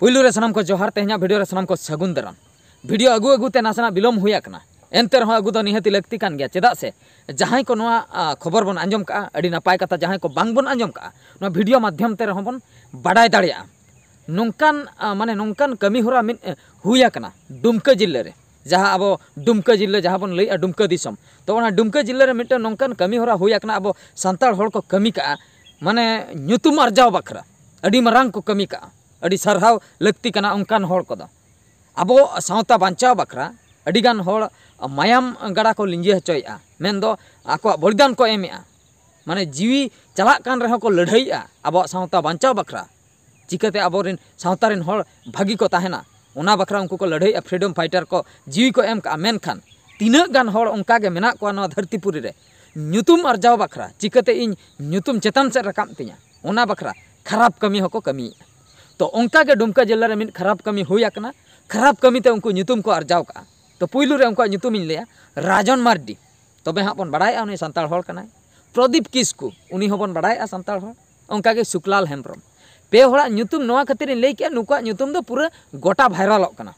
पुलू सामान सनाम को जोहार तेहना वीडियो रे को सगुन दरम भिडियो अगु अगु ते नासना विलम हुई एनते रहो अगु दो तो लगती कान गया चेदा से जहां को खबर बन अंजम का कथा जहां को बांग बन अंजम का नवा माध्यम ते रहो बन बाडाय दाड़िया माने नौकान कमी होरा मिन हुई अकना जिले रे जहाँ अब डुमका जिले जहाँ बन लैया डुमका तो वना डुमका जिले रे मिटे नोंकान कमी हरा हुई अब संताल होड़ कमी का माने नुतुम अर्जाव बखरा अडी मरांग को कमी का अड़ी सरहाव लगती कना उनकान होड़ को अब सावता बचाव बाखरा अड़ीगान होड़ मायाम गड़ा को लिंजे हचोया मेन दो आको बलिदान को एमे माने जीवी चला कान रहे को लड़ाईया अब सावता बचाव बाखरा चिकाते अब सावता रेन होड़ भागी को ताहना ᱚᱱᱟ ᱵᱟᱠᱷᱨᱟ ᱩᱱᱠᱩ ᱠᱚ ᱞᱟᱹᱲᱦᱟᱹᱭᱟ ᱯᱷᱨᱤᱰᱚᱢ ᱯᱷᱟᱭᱴᱟᱨ ᱠᱚ ᱡᱤᱣᱤ ᱠᱚ ᱮᱢ ᱠᱟᱜᱼᱟ ᱢᱮᱱᱠᱷᱟᱱ ᱛᱤᱱᱟᱹᱜ ᱜᱟᱱ ᱦᱚᱲ ᱚᱱᱠᱟ ᱜᱮ ᱢᱮᱱᱟᱜ ᱠᱚᱣᱟ ᱱᱚᱣᱟ ᱫᱷᱟᱹᱨᱛᱤ ᱯᱩᱨᱤ ᱨᱮ ᱧᱩᱛᱩᱢ ᱟᱨᱡᱟᱣ ᱵᱟᱠᱷᱨᱟ ᱪᱤᱠᱟᱹᱛᱮ ᱤᱧ ᱧᱩᱛᱩᱢ ᱪᱮᱛᱟᱱ ᱥᱮᱫ ᱨᱟᱠᱟᱵ ᱛᱤᱧᱟ ᱚᱱᱟ ᱵᱟᱠᱷᱨᱟ ᱠᱷᱟᱨᱟᱯ ᱠᱟᱹᱢᱤ ᱦᱚᱸᱠᱚ ᱠᱟᱹᱢᱤᱭᱮᱜᱼᱟ तो उनका के डुमका जिले में मिन खराब कमी हुई खराब कमी ते उनको नितुम को अर्जाव का तो पुलू रे उनको नितुम इन राजन मार्डी तबे हाँ बन बड़ा उन्हें प्रदीप किसको उन्हीं बन बड़ा सानताल उनका के सुकलाल हेम्ब्रम पे हड़ा नितुम नवा खातिर इन ले नुका नितुम तो पूरा गोटा वायरल कना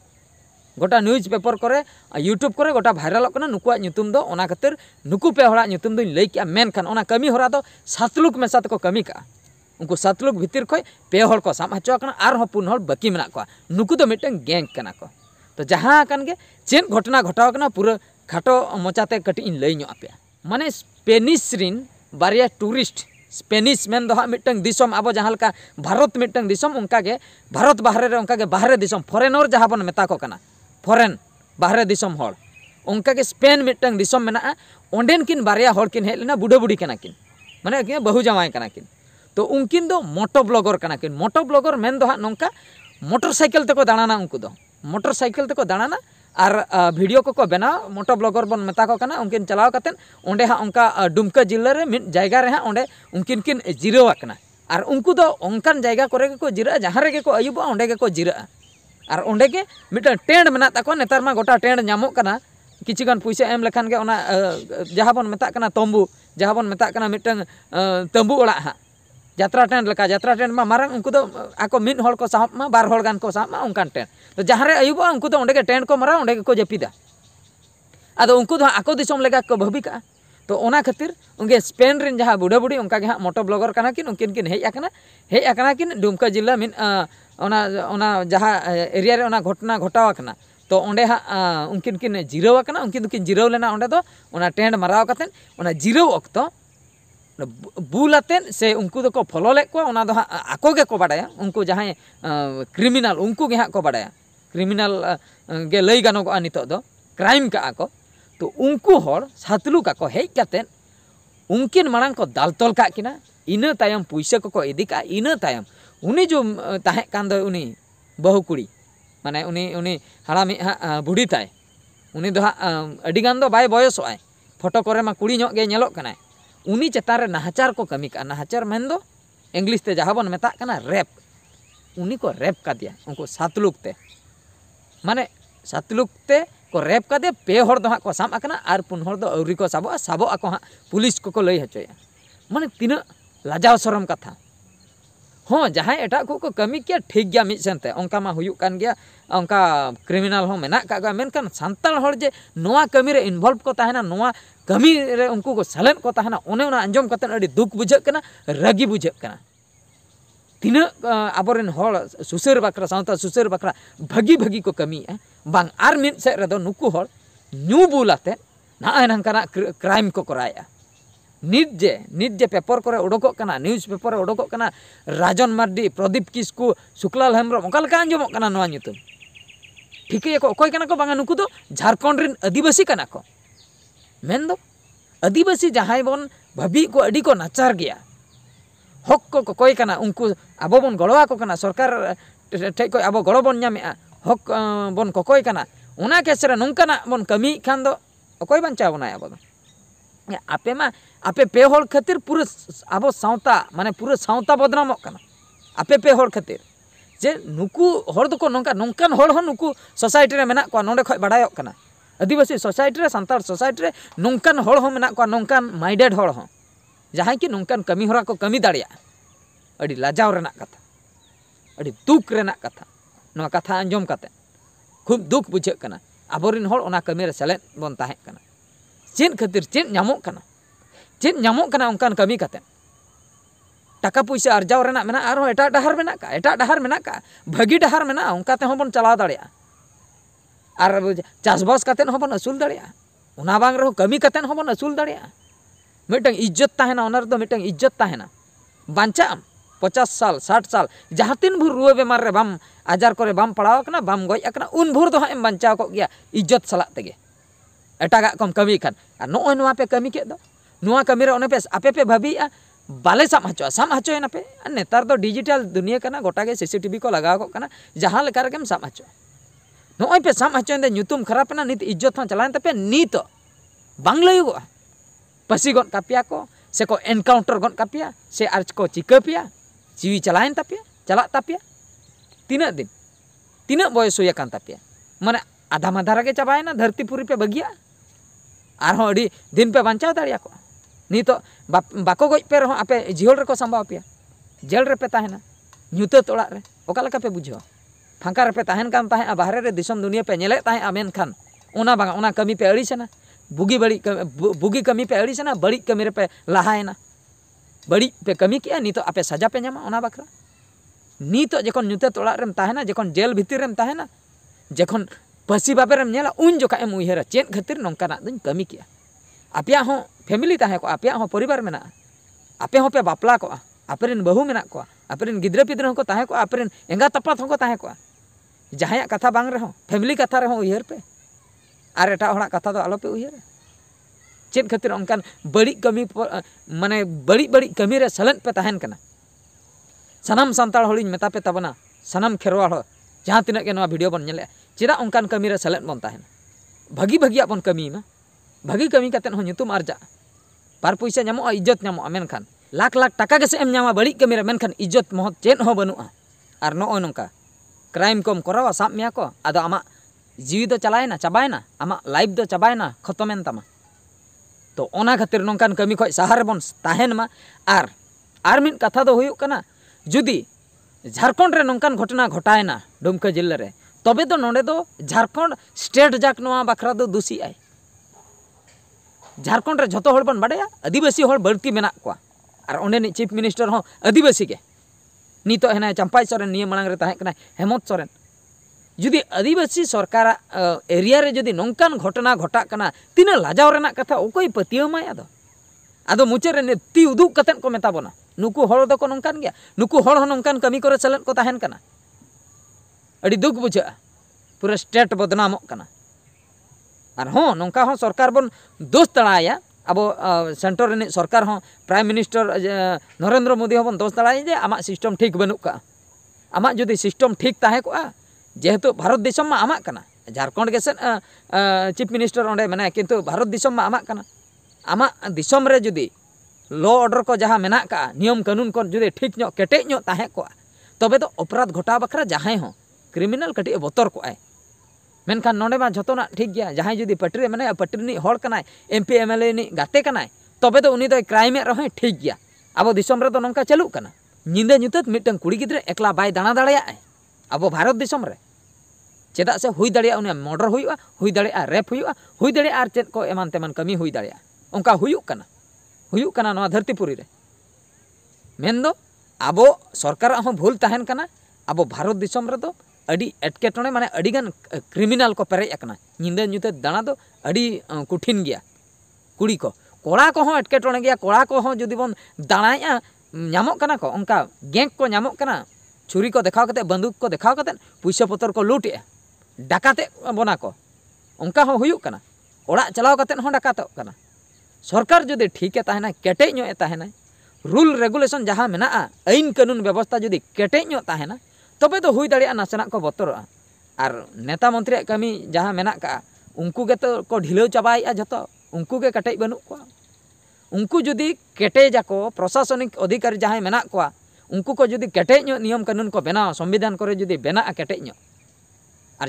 गोटा न्यूज पेपर करे यूट्यूब करे गोटा वायरल कना नुकुआ नितुम दो नुकु पे हड़ा नितुम दो कमी हरा तो सातलुक में साथ को कमी का उनको सतलुक भितर खो पे को साम हचो और पुन बाकी मे को नुकू तो मिट्टन गैंग को तो जहाँ चेन घटना घटाव पूरा खाटो मचाते कटी लई पे माने स्पेनिश रिन बारे टूरिस्ट स्पेनिश मेन दो मिट्टन दिसम अब जहाँ का भारत मिट्टन दिसम उनका के भारत बाहर रे उनका के बाहरे दिसम फॉरेनर जहाँ बन मेता को कना फॉरेन बाहर दिसम हर उनका के स्पेन मिट्टन दिसम मेना ओंडेन किन बारे हर किन हेलना बुढ़ा बुढ़ी कना किन माने बहु जमाए कना किन তো উনকিন দো মটো ব্লাগৰ কানাকেন মটো ব্লাগৰ মেন দহ নংকা মটৰচাইকেল তক দানা না উনকু দো মটৰচাইকেল তক দানা না আৰু ভিডিঅ'ক কো বেনা মটো ব্লাগৰ বন মেতা কো কানা উনকিন চলাও কাতেন ওণ্ডে হা উনকা ডুমকা জিলাৰে মি জাইগা ৰে হা ওণ্ডে উনকিনকিন জිරো আকনা আৰু উনকু দো উনকান জাইগা কৰে কো জිරা জহাৰে কো আইউবা ওণ্ডে কে কো জිරা আৰু ওণ্ডে কে মিটা টেন্ড মানাত আকো নেтарমা গটা টেন্ড নামুক কানা কিচি গান পুইছা এম লেখান গে ওনা জহা বন মেতা কানা টম্বু জহা বন মেতা কানা মিটা টম্বু ওড়া হ जतरा टेंट लगा जतरा टेंट में मारा उनको मिन को सापमा बार गान को सापमा उनका टेंट तो जहाँ अयुब उनको अंक टेंट को मारा उड़े को जपिदा अब उनको लगा को भविका तो ओना खातिर उनके स्पेन रिन जहाँ बुढ़ा बुढ़ी उनका हाँ मोटो ब्लगर किन उनकिन किन हजना हजना कि डुमका जिला मिन जहाँ एरिया घटना घटाव तो अंडे हाँ उनकिन किन जिरवना उनकिन किन लेना अंडे तो ओना टेंट मारा जिरव अक्त तो, बुलाते से उनको दो फॉलो लेको को बाड़ा उनको जहाँ क्रिमिनल उनको हाँ को बाड़ा क्रिमिनल गे लई गनोगा नितो दो क्राइम का को तो उनको हर सातलू का को हेज उनकिन मांग को दाल का किना पैसा को इदी का इन तायम जो ताहे बहु कुड़ी माने उनी उनी हरामी हाँ बुढ़ी ताय उनी दो हाँ बाय बयसो फोटो करे मा कुड़ी गे उनी चतान रे नाहाचार को कमी का नाहाचार मेन दो इंग्लिश ते जहा बन मेता कना रेप उनी को रेप का दिया उनको सतलुक ते माने सतलुक ते को रेप का दे पे होर दो हा को साम अकना आर पुन होर दो औरी को साबो साबो अको हा पुलिस को को लई हचोय माने तिना लाजाव शरम कथा हां जहां एटा को को कमी किया ठीक गया मि सेनते ओंका मा हुयु कान गया ओंका क्रिमिनल हो मेना का गा मेनकन संताल होर जे नोआ कमी रे इन्वॉल्व को ताहेना नोआ kami re unku go salen kota hana one una anjom kata nadi di duk bujak kena ragi bujak kena. Tina eh, aborin hol susir bakra sauta susir bakra bagi bagi ko kami eh bang armin se redo nuku hol nyu bula te na ai nang kana krim ko kora ya. Nidje nidje pepor kore udoko kana news pepor udoko kana rajon mardi prodip kisku sukla lembra mokal kana jomok kana noanyutun. Pikir ya kok, kau ikan aku bang nuku tuh, jarak kontrin adibasi kan aku. ᱢᱮᱱᱫᱚ ᱟᱹᱫᱤᱵᱟᱹᱥᱤ ᱡᱟᱦᱟᱸᱭ ᱵᱚᱱ ᱵᱷᱟᱹᱵᱤ ᱠᱚ ᱟᱹᱰᱤ ᱠᱚ ᱱᱟᱪᱟᱨ ᱜᱮᱭᱟ ᱦᱚᱠ ᱠᱚ ᱠᱚᱠᱚᱭ ᱠᱟᱱᱟ ᱩᱱᱠᱩ ᱟᱵᱚ ᱵᱚᱱ ᱜᱚᱲᱚᱣᱟᱠᱚ ᱠᱟᱱᱟ ᱥᱚᱨᱠᱟᱨ ᱴᱷᱮᱡ ᱠᱷᱚᱡ ᱟᱵᱚ ᱜᱚᱲᱚ ᱵᱚᱱ ᱧᱟᱢᱮᱜᱼᱟ ᱦᱚᱠ ᱵᱚᱱ ᱠᱚᱠᱚᱭ ᱠᱟᱱᱟ ᱚᱱᱟ ᱠᱮᱥᱨᱮ ᱱᱚᱝᱠᱟᱱᱟᱜ ᱵᱚᱱ ᱠᱟᱹᱢᱤᱭᱮᱫ ᱠᱷᱟᱱ ᱫᱚ ᱚᱠᱚᱭ ᱵᱟᱧᱪᱟᱣ ᱵᱚᱱᱟᱭ ᱟᱵᱚ ᱫᱚ ᱟᱯᱮ ᱢᱟ ᱟᱯᱮ ᱯᱮ ᱦᱚᱲ ᱠᱷᱟᱹᱛᱤᱨ ᱯᱩᱨᱟᱹ ᱟᱵᱚ ᱥᱟᱶᱛᱟ ᱢᱟᱱᱮ ᱯᱩᱨᱟᱹ ᱥᱟᱶᱛᱟ ᱵᱚᱫᱱᱟᱢᱚᱜ ᱠᱟᱱᱟ ᱟᱯᱮ ᱯᱮ ᱦᱚᱲ ᱠᱷᱟᱹᱛᱤᱨ ᱡᱮ ᱱᱩᱠᱩ ᱦᱚᱲ ᱫᱚᱠᱚ ᱱᱚᱝᱠᱟ ᱱᱚᱝᱠᱟᱱ ᱦᱚᱲ ᱦᱚᱸ ᱱᱩᱠᱩ ᱥᱳᱥᱟᱭᱴᱤ ᱨᱮ ᱢᱮᱱᱟᱜ ᱠᱚᱣᱟ ᱱᱚᱸᱰᱮ ᱠᱷᱚᱡ ᱵᱟᱰᱟᱭᱚᱜ ᱠᱟᱱᱟ ᱟᱹᱫᱤᱵᱟᱹᱥᱤ ᱥᱳᱥᱟᱭᱴᱤ ᱨᱮ ᱥᱟᱱᱛᱟᱲ ᱥᱳᱥᱟᱭᱴᱤ ᱨᱮ ᱱᱚᱝᱠᱟᱱ ᱦᱚᱲ ᱦᱚᱸ ᱢᱮᱱᱟᱜ ᱠᱚᱣᱟ ᱱᱚᱝᱠᱟᱱ ᱢᱟᱭᱰᱮᱰ ᱦᱚᱲ ᱦᱚᱸ ᱡᱟᱦᱟᱸᱭ ᱠᱤ ᱱᱚᱝᱠᱟᱱ ᱠᱟᱹᱢᱤ ᱦᱚᱨᱟ ᱠᱚ ᱠᱟᱹᱢᱤ ᱫᱟᱲᱮᱭᱟᱜᱼᱟ ᱟᱹᱰᱤ ᱞᱟᱡᱟᱣ ᱨᱮᱱᱟᱜ ᱠᱟᱛᱷᱟ ᱟᱹᱰᱤ ᱫᱩᱠ ᱨᱮᱱᱟᱜ ᱠᱟᱛᱷᱟ ᱱᱚᱣᱟ ᱠᱟᱛᱷᱟ ᱟᱸᱡᱚᱢ ᱠᱟᱛᱮ ᱠᱷᱩᱵ ᱫᱩᱠ ᱵᱩᱡᱷᱟᱹᱜ ᱠᱟᱱᱟ ᱟᱵᱚᱨᱮᱱ ᱦᱚᱲ ᱚᱱᱟ ᱠᱟᱹᱢᱤ ᱨᱮ ᱥᱮᱞᱮᱫ ᱵᱚᱱ ᱛᱟᱦᱮᱸ ᱠᱟᱱᱟ ᱪᱮᱫ ᱠᱷᱟᱹᱛᱤᱨ ᱪᱮᱫ ᱧᱟᱢᱚᱜ ᱠᱟᱱᱟ ᱪᱮᱫ ᱧᱟᱢᱚᱜ ᱠᱟᱱᱟ ᱚᱱᱠᱟᱱ ᱠᱟᱹᱢᱤ ᱠᱟᱛᱮ ᱴᱟᱠᱟ ᱯᱚᱭᱥᱟ ᱟᱨᱡᱟᱣ ᱨᱮᱱᱟᱜ ᱢᱮᱱᱟᱜᱼᱟ ᱟᱨᱦᱚᱸ ᱮᱴᱟᱜ ᱰᱟᱦᱟᱨ ᱢᱮᱱᱟᱜ ᱠᱟᱜᱼᱟ ᱮᱴᱟᱜ ᱰᱟᱦᱟᱨ ᱢᱮᱱᱟᱜ ᱠᱟᱜᱼᱟ ᱵᱷᱟᱹᱜᱤ ᱰᱟᱦᱟᱨ ᱢᱮᱱᱟᱜᱼᱟ ᱚᱱᱠᱟ ᱛᱮᱦᱚᱸ ᱵᱚᱱ ᱪᱟᱞᱟᱣ ᱫᱟᱲᱮᱭᱟᱜᱼᱟ ᱟᱨ ᱪᱟᱥᱵᱟᱥ ᱠᱟᱛᱮᱫ ᱦᱚᱸᱵᱚᱱ ᱟᱹᱥᱩᱞ ᱫᱟᱲᱮᱭᱟᱜᱼᱟ ᱚᱱᱟ ᱵᱟᱝ ᱨᱮᱦᱚᱸ ᱠᱟᱹᱢᱤ ᱠᱟᱛᱮᱫ ᱦᱚᱸᱵᱚᱱ ᱟᱹᱥᱩᱞ ᱫᱟᱲᱮᱭᱟᱜᱼᱟ ᱢᱤᱫᱴᱟᱝ ᱤᱡᱽᱡᱚᱛ ᱛᱟᱦᱮᱱᱟ ᱚᱱᱟ ᱨᱮᱫᱚ ᱢᱤᱫᱴᱟᱝ ᱤᱡᱽᱡᱚᱛ ᱛᱟᱦᱮᱱᱟ ᱵᱟᱧᱪᱟᱜ ᱟᱢ ᱯᱚᱪᱟᱥ ᱥᱟᱞ ᱥᱟᱴ ᱥᱟᱞ ᱡᱟᱦᱟᱸ ᱛᱤᱱ ᱵᱷᱳᱨ ᱨᱩᱣᱟᱹ ᱵᱮᱢᱟᱨ ᱨᱮ ᱵᱟᱢ ᱟᱡᱟᱨ ᱠᱚᱨᱮ ᱵᱟᱢ ᱯᱟᱲᱟᱣ ᱟᱠᱟᱱᱟ ᱵᱟᱢ ᱜᱚᱡ ᱟᱠᱟᱱᱟ ᱩᱱ ᱵᱷᱳᱨ ᱫᱚ ᱦᱟᱸᱜ ᱮᱢ ᱵᱟᱧᱪᱟᱣ ᱠᱚᱜ ᱜᱮᱭᱟ ᱤᱡᱽᱡᱚᱛ ᱥᱟᱞᱟᱜ ᱛᱮᱜᱮ ᱮᱴᱟᱜᱟᱜ ᱠᱚᱢ ᱠᱟᱹᱢᱤ ᱠᱷᱟᱱ ᱟᱨ ᱱᱚᱜᱼᱚᱭ ᱱᱚᱣᱟ ᱯᱮ ᱠᱟᱹᱢᱤ ᱠᱮᱫ ᱫᱚ ᱱᱚᱣᱟ ᱠᱟᱹᱢᱤ ᱨᱮ ᱚᱱᱮ ᱯᱮ ᱟᱯᱮ ᱯᱮ ᱵᱷᱟᱹᱵᱤᱭᱮᱜᱼᱟ ᱵᱟᱞᱮ ᱥᱟᱵ ᱦᱚᱪᱚᱜᱼᱟ ᱥᱟᱵ ᱦᱚᱪᱚᱭᱮᱱᱟ ᱯᱮ ᱟᱨ ᱱᱮᱛᱟᱨ ᱫᱚ ᱰᱤᱡᱤᱴᱟᱞ ᱫᱩᱱᱤᱭᱟᱹ ᱠᱟᱱᱟ ᱜᱚᱴᱟᱜᱮ ᱥᱤᱥᱤ ᱴᱤᱵᱷᱤ ᱠᱚ ᱞᱟᱜᱟᱣ ᱠᱚᱜ ᱠᱟᱱᱟ ᱡᱟᱦᱟᱸ ᱞᱮᱠᱟ ᱨᱮᱜᱮᱢ ᱥᱟᱵ ᱦᱚᱪᱚᱜᱼᱟ ᱱᱚᱜᱼᱚᱭ ᱯᱮ ᱥᱟᱵ ᱦᱚᱪᱚᱭᱮᱱ ᱧᱩᱛᱩᱢ ᱠᱷᱟᱨᱟᱯ ᱮᱱᱟ ᱱᱤᱛ ᱤᱡᱽᱡᱚᱛ ᱦᱚᱸ ᱪᱟᱞᱟᱣᱮᱱ ᱛᱟᱯᱮᱭᱟ ᱱᱤᱛ ᱵᱟᱝ ᱞᱟᱹᱭᱚᱜᱼᱟ ᱯᱟᱹᱥᱤ ᱜᱚᱫ ᱠᱟᱯᱮᱭᱟ ᱠᱚ से को एनकाउंटर गन कापिया से आर को चिका जीवी चलाएन तापे चला तापे दिन तना बयस होन मैं आधा माधा रगे चाबाएना धरतीपुरी पे बगिया और दिन पे बचा दाको नित बाको गज रहा आप जिहल को साम्बा पे जेल पे तहना नुतत पे बुझा फंकार पेन बाहर दुनिया पे मेखान उना कमी पे अड़ीसना बुगी बड़ी बुगी कमी पे अड़ीसना बड़ी कमी पे लहाएना बड़ी पे कमी के नित आप सजा पे बाखरा नित जो नुते तोड़ना जो जेल भितरम तहना जो पसी बाबेम उन जो एम उहर चेद खातर नौकान दूँ कमी के आप फैमिली तहको आप परिवार मे आप पे बापला को आपरेन बहू मे आपरेन गिद्रा पिद्रा को आपरेन एंगा तपात को तहकड़ा jahaya kata bang reho, family kata reho uhir pe, areta ora kata to alo pe uhir, cint kati rong kan balik kami mana balik balik kami re salen pe tahan kana, sanam santal holin meta pe tabana, sanam kerwa ho, jahat tina kena video pon nyele, cira ong kan kami re salen pon tahan, bagi bagi apon kami ma, bagi kami kata ho nyutum arja, par puisa nyamu a ijot nyamu amen kan, lak lak taka kese em nyama balik kami amen kan ijot mohot jen ho benua, arno onongka. Crime कम करावा साब मे को अद आम जीवी तो चलाएना चाबाएना आम life दो चाबाएना खतमेन तमा तो ओना खातिर नौकान कमी खो साहारे बन तहनमा और आर मिन कथा तो होना जुदी झारखंड रे नौकान घटना घटाएना डुमका जिले में तब तो नोडे दो झारखंड स्टेट जाक नोआ बाखरा दो दूसी आए झारखंड रे जो होड़ बन बाड़े आदिवासी होड़ मे और ओने चीफ मिनिस्टर हो आदिवासी के नित है चम्पाई सोरेन निये मांग हेमंत सोरेन जुदी आदिवासी सरकार एरिया रे जुदी नोंकान घटना घटा कना तीना लाजाव कथा ओकोई पतियो अद मुचाद में ती उदु को मताबना नुक नुकु नौकान गया नुक नौकान कमी को चलन को दुख बुझा पूरा स्टेट बदनाम हो और हो नोंका सरकार बन दोष तड़ाया अब सेंटर सरकार हों प्राइम मिनिस्टर नरेंद्र मोदी हम दस दाड़ाजे आम सिसटम ठीक बनू का आम जुदी सिसटम ठीक तहक जेहेतु भारत दिसम मा आमा कना झारखंड के सेन चीफ मिनिस्टर अंडे मेना किंतु भारत दिसम मा जुदी लॉ ऑर्डर को जहाँ मेना का नियम कानून को जुदी ठीक नो केटे नो तहक तबे तो अपराध घटा बखरा जहां हो क्रिमिनल कटी बतर को मेखान ना जो ठीक है जहां जुदी पटरी मे पटरी एम पी एम एल एते तब तो, तो क्राइम रहा ठीक है अब तो नौका चलूना निंदे नुतत मिट्टन कुड़ी गिद्रे एक्ला बै दाणा दाड़े अब भारत चेदा से हुई दाड़ा उन्हें मर्डर हो रेप हो चेक को एमान तेमान कमी हुई दाड़ा उनका हुयुकना हुयुकना मेन दो अब सरकार भूल तहन अब भारत दिसम तो एटकेटे माने क्रिमिनल को पेरे निंदे दाणा तो कठिन गया कुड़ी को कड़ा को एटकेटे गया कड़ा को जुदी बन दाणा करना को अंका गेंक को नाम छुरी को देखा कर बंदूक को देखा कर पैसा पत्र को लुटे डाका बना को अंका होना चलाव कत डाका तो सरकार जो ठीक केटेज रूल रेगुलेशन जहाँ मेना आईन कानून व्यवस्था जुदी केटेज तहना ᱛᱚᱵᱮᱫᱚ ᱦᱩᱭᱫᱟᱲᱮᱭᱟ ᱱᱟᱥᱮᱱᱟ ᱠᱚ ᱵᱚᱛᱚᱨᱟ ᱟᱨ ᱱᱮᱛᱟᱢᱚ ント ᱨᱤᱭᱟ ᱠᱟᱹᱢᱤ ᱡᱟᱦᱟᱸ ᱢᱮᱱᱟᱜ ᱠᱟ ᱩᱱᱠᱩ ᱜᱮᱛᱚ ᱠᱚ ઢીᱞᱚ ᱪᱟᱵᱟᱭᱟ ᱡᱚᱛᱚ ᱩᱱᱠᱩ ᱜᱮ ᱠᱟᱴᱮᱜ ᱵᱟᱹᱱᱩᱜ ᱠᱚ ᱩᱱᱠᱩ ᱡᱩᱫᱤ ᱠᱮᱴᱮ ᱡᱟᱠᱚ ᱯᱨᱚᱥᱟᱥᱚᱱᱤᱠ ᱟಧಿಕಾರಿ ᱡᱟᱦᱟᱸ ᱢᱮᱱᱟᱜ ᱠᱚᱣᱟ ᱩᱱᱠᱩ ᱠᱚ ᱡᱩᱫᱤ ᱠᱮᱴᱮ ᱧᱚᱜ ᱱᱤᱭᱚᱢ ᱠᱟᱱᱩᱱ ᱠᱚ ᱵᱮᱱᱟᱣ ᱥᱚᱢᱵᱤᱫᱷᱟᱱ ᱠᱚᱨᱮ ᱡᱩᱫᱤ ᱵᱮᱱᱟᱣ ᱟ ᱠᱮᱴᱮ ᱧᱚᱜ ᱟ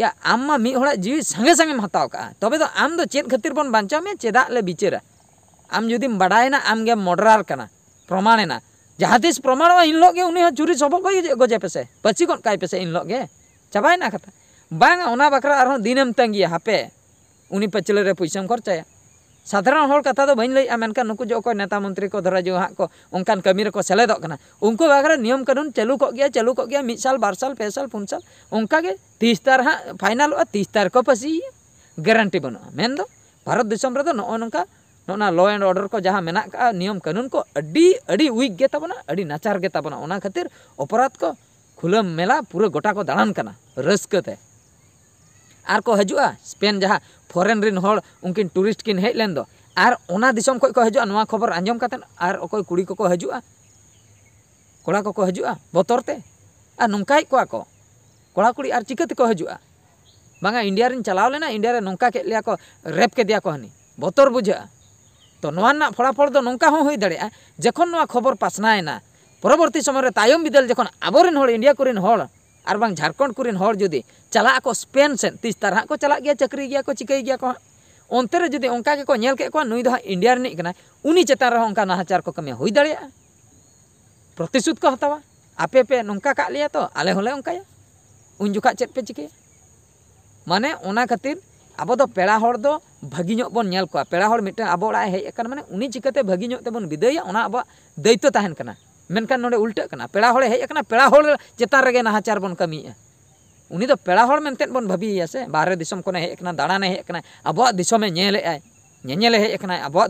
या आम में मी जीवी संगे संगे हतव कह तब तो आम तो चेद खातिर बन बाचा में चेदा ले विचारा आम जुदीम बाढ़ा आम गे मर्डरार प्रमाणेना जहाँ तीस प्रमाण इनलोगे उन्हें चुरी सबल को गजे पेसे पची गन कई पेसे इनलोगे चाबाना कथा बाखरा दिन तंगी हापे उन्नी पचिले पैसा खर्चाया साधारण कथा तो बी लैन नुक जो नेता मंत्री को धरा जो हाँ को उनकान कमी को सेलेद उनको बागरे नियम कानून चालू को गया चालू को गया मिद साल बार साल पे साल पुन साल उनका तीस तार हाँ फाइनल तीस तार को पसी ग्यारंटी बनूँ मेन भारत दिसम ना नौना लॉ एंड ऑर्डर को जहाँ मेना नियम कानून को उकताबना नाचार गताबना खातिर अपराध को खुलम मेला पूरा गोटा को दाड़न रस्कते ᱟᱨ ᱠᱚ ᱦᱤᱡᱩᱜᱼᱟ ᱥᱯᱮᱱ ᱡᱟᱦᱟᱸ ᱯᱷᱚᱨᱮᱱ ᱨᱮᱱ ᱦᱚᱲ ᱩᱱᱠᱤᱱ ᱴᱩᱨᱤᱥᱴ ᱠᱤᱱ ᱦᱮᱡ ᱞᱮᱱ ᱫᱚ ᱟᱨ ᱚᱱᱟ ᱫᱤᱥᱚᱢ ᱠᱷᱚᱡ ᱠᱚ ᱦᱤᱡᱩᱜᱼᱟ ᱱᱚᱣᱟ ᱠᱷᱚᱵᱚᱨ ᱟᱸᱡᱚᱢ ᱠᱟᱛᱮᱫ ᱟᱨ ᱚᱠᱚᱭ ᱠᱩᱲᱤ ᱠᱚᱠᱚ ᱦᱤᱡᱩᱜᱼᱟ ᱠᱚᱲᱟ ᱠᱚᱠᱚ ᱦᱤᱡᱩᱜᱼᱟ ᱵᱚᱛᱚᱨ ᱛᱮ ᱟᱨ ᱱᱚᱝᱠᱟᱭᱮᱫ ᱠᱚᱣᱟ ᱠᱚ ᱠᱚᱲᱟ ᱠᱩᱲᱤ ᱟᱨ ᱪᱤᱠᱟᱹ ᱛᱮᱠᱚ ᱦᱤᱡᱩᱜᱼᱟ ᱵᱟᱝᱟ ᱤᱱᱰᱤᱭᱟ ᱨᱤᱧ ᱪᱟᱞᱟᱣ ᱞᱮᱱᱟ ᱤᱱᱰᱤᱭᱟ ᱨᱮ ᱱᱚᱝᱠᱟ ᱠᱮᱫ ᱞᱮᱭᱟ ᱠᱚ ᱨᱮᱯ ᱠᱮᱫᱮᱭᱟ ᱠᱚ ᱦᱟᱹᱱᱤ ᱵᱚᱛᱚᱨ ᱵᱩᱡᱷᱟᱹᱜᱼᱟ ᱛᱚ ᱱᱚᱣᱟ ᱨᱮᱱᱟᱜ ᱯᱷᱚᱲᱟᱯᱷᱚᱲ ᱫᱚ ᱱᱚᱝᱠᱟ ᱦᱚᱸ ᱦᱩᱭ ᱫᱟᱲᱮᱭᱟᱜᱼᱟ ᱡᱚᱠᱷᱚᱱ ᱱᱚᱣᱟ ᱠᱷᱚᱵᱚᱨ ᱯᱟᱥᱱᱟᱣᱮᱱᱟ ᱯᱚᱨᱚᱵᱚᱨᱛᱤ ᱥᱚᱢᱚᱭ ᱨᱮ ᱛᱟᱭᱚᱢ ᱵᱤᱫᱟᱹᱞ ᱡᱚᱠᱷᱚᱱ ᱟᱵᱚᱨᱮᱱ ᱦᱚᱲ ᱤᱱᱰᱤᱭᱟ ᱠᱚᱨᱮᱱ ᱦᱚᱲ और बांग झारखंड को हर जुदी चला स्पेन सेन तीस तरह को चला गया चक्री गया को चिकाई गया को अंते रे जुदी उनका को नेल के को नुई दो इंडिया रनी कना उनी चेतान रे उनका नाहचार को कमी होई दड़िया प्रतिशोध को हतावा आपे पे नोंका का लिया तो आले होले उनका उन जुखा चेत पे चिके माने ओना खातिर अब तो पेड़ा हर दो भागी ᱧᱚᱜ ᱵᱚᱱ ᱧᱮᱞ ᱠᱚᱣᱟ ᱯᱮᱲᱟ ᱦᱚᱲ ᱢᱤᱫᱴᱟᱝ ᱟᱵᱚ ᱚᱲᱟᱜ ᱮ ᱦᱮᱡ ᱟᱠᱟᱱ ᱢᱟᱱᱮ ᱩᱱᱤ ᱪᱤᱠᱟᱹᱛᱮ ᱵᱷᱟᱹᱜᱤ ᱧᱚᱜ ᱛᱮᱵᱚᱱ ᱵᱤᱫᱟᱹᱭᱟ ᱚᱱᱟ ᱟᱵᱚᱣᱟᱜ मनखान ना उल्टा पेड़ हे हेकना पेड़ चितान रगे नहाचार बन कमी उन्नी पेड़ बन भाई से बारे दिसम को हेकना दाड़ान हेकना अब हेल्ले हेकना अब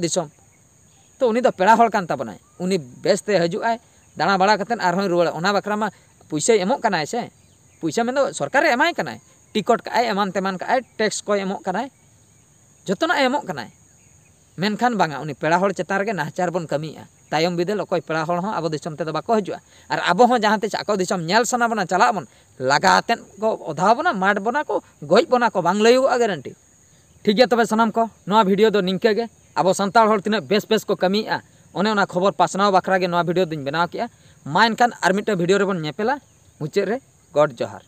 तो उन्नी पेड़ताबना उन्नी बेसते हजुए दाड़ा बड़ा रुआ बखरा में पैसे एमकना से पैसा में सरकार एमाय टिकट कमान तेमान टैक्स को एमकना जो एमकना ᱢᱮᱱᱠᱷᱟᱱ ᱵᱟᱝᱟ ᱩᱱᱤ ᱯᱮᱲᱟ ᱦᱚᱲ ᱪᱮᱛᱟᱱ ᱨᱮᱜᱮ ᱱᱟᱦᱟᱪᱟᱨ ᱵᱚᱱ ᱠᱟᱹᱢᱤᱭᱮᱜᱼᱟ ᱛᱟᱭᱚᱢ ᱵᱤᱫᱟᱹᱞ ᱚᱠᱚᱭ ᱯᱮᱲᱟ ᱦᱚᱲ ᱦᱚᱸ ᱟᱵᱚ ᱫᱤᱥᱚᱢ ᱛᱮᱫᱚ ᱵᱟᱠᱚ ᱦᱤᱡᱩᱜᱼᱟ ᱟᱨ ᱟᱵᱚ ᱦᱚᱸ ᱡᱟᱦᱟᱸ ᱛᱤᱥ ᱟᱠᱚ ᱫᱤᱥᱚᱢ ᱧᱮᱞ ᱥᱟᱱᱟ ᱵᱚᱱᱟ ᱪᱟᱞᱟᱜ ᱵᱚᱱ ᱞᱟᱜᱟ ᱟᱛᱮᱫ ᱠᱚ ᱚᱫᱷᱟᱣ ᱵᱚᱱᱟ ᱢᱟᱴ ᱵᱚᱱᱟ ᱠᱚ ᱜᱚᱡ ᱵᱚᱱᱟ ᱠᱚ ᱵᱟᱝ ᱞᱟᱹᱭᱚᱜᱼᱟ ᱜᱮᱨᱮᱱᱴᱤ ᱴᱷᱤᱠ ᱜᱮᱭᱟ ᱛᱚᱵᱮ ᱥᱟᱱᱟᱢ ᱠᱚ ᱱᱚᱣᱟ ᱵᱷᱤᱰᱤᱭᱳ ᱫᱚ ᱱᱤᱝᱠᱟᱹ ᱜᱮ ᱟᱵᱚ ᱥᱟᱱᱛᱟᱲ ᱦᱚᱲ ᱛᱤᱱᱟᱹᱜ ᱵᱮᱥ ᱵᱮᱥ ᱠᱚ ᱠᱟᱹᱢᱤᱭᱮᱜᱼᱟ ᱚᱱᱮ ᱚᱱᱟ ᱠᱷᱚᱵᱚᱨ ᱯᱟᱥᱱᱟᱣ ᱵᱟᱠᱷᱨᱟ ᱜᱮ ᱱᱚᱣᱟ ᱵᱷᱤᱰᱤᱭᱳ ᱫᱚᱧ ᱵᱮᱱᱟᱣ ᱠᱮᱜᱼᱟ ᱢᱟ ᱮᱱᱠᱷᱟᱱ ᱟᱨ ᱢᱤᱫᱴᱟᱝ ᱵᱷᱤᱰᱤᱭᱳ ᱨᱮᱵᱚᱱ ᱧᱮᱯᱮᱞᱟ ᱢᱩᱪᱟᱹᱫ ᱨᱮ ᱜᱚᱰ ᱡᱚᱦᱟᱨ